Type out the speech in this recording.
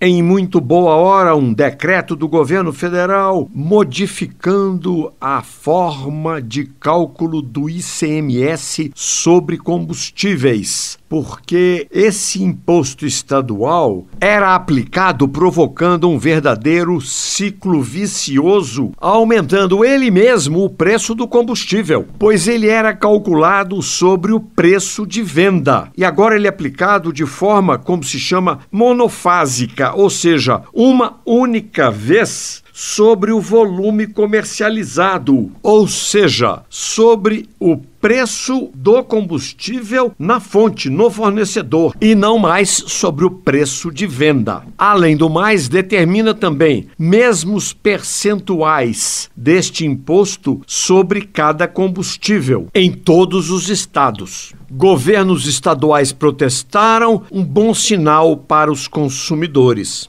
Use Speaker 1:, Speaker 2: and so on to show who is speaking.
Speaker 1: em muito boa hora um decreto do governo federal modificando a forma de cálculo do ICMS sobre combustíveis porque esse imposto estadual era aplicado provocando um verdadeiro ciclo vicioso, aumentando ele mesmo o preço do combustível, pois ele era calculado sobre o preço de venda. E agora ele é aplicado de forma como se chama monofásica, ou seja, uma única vez sobre o volume comercializado, ou seja, sobre o preço do combustível na fonte, no fornecedor, e não mais sobre o preço de venda. Além do mais, determina também mesmos percentuais deste imposto sobre cada combustível em todos os estados. Governos estaduais protestaram, um bom sinal para os consumidores.